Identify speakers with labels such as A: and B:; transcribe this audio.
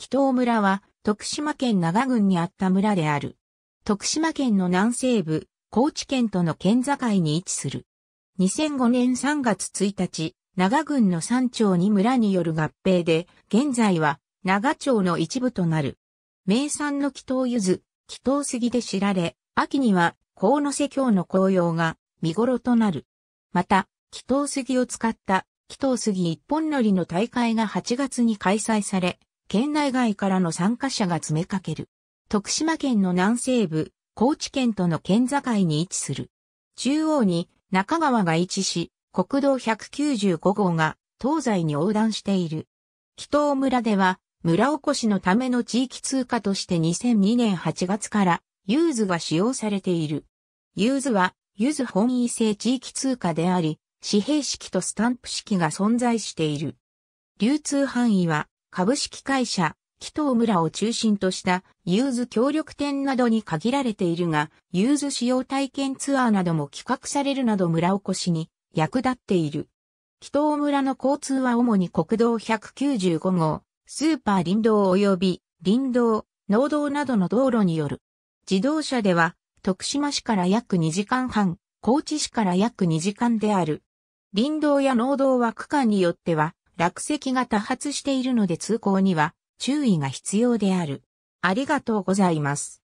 A: 祈祷村は徳島県長郡にあった村である。徳島県の南西部、高知県との県境に位置する。2005年3月1日、長郡の山町に村による合併で、現在は長町の一部となる。名産の祈祷ゆず、祈祷杉で知られ、秋には野瀬京の紅葉が見頃となる。また、祈祷杉を使った祈祷杉一本乗りの大会が8月に開催され、県内外からの参加者が詰めかける。徳島県の南西部、高知県との県境に位置する。中央に中川が位置し、国道195号が東西に横断している。木頭村では、村おこしのための地域通貨として2002年8月から、ユーズが使用されている。ユーズは、ユズ本位制地域通貨であり、紙幣式とスタンプ式が存在している。流通範囲は、株式会社、紀藤村を中心としたユーズ協力店などに限られているが、ユーズ使用体験ツアーなども企画されるなど村おこしに役立っている。紀東村の交通は主に国道195号、スーパー林道及び林道、農道などの道路による。自動車では、徳島市から約2時間半、高知市から約2時間である。林道や農道は区間によっては、落石が多発しているので通行には注意が必要である。ありがとうございます。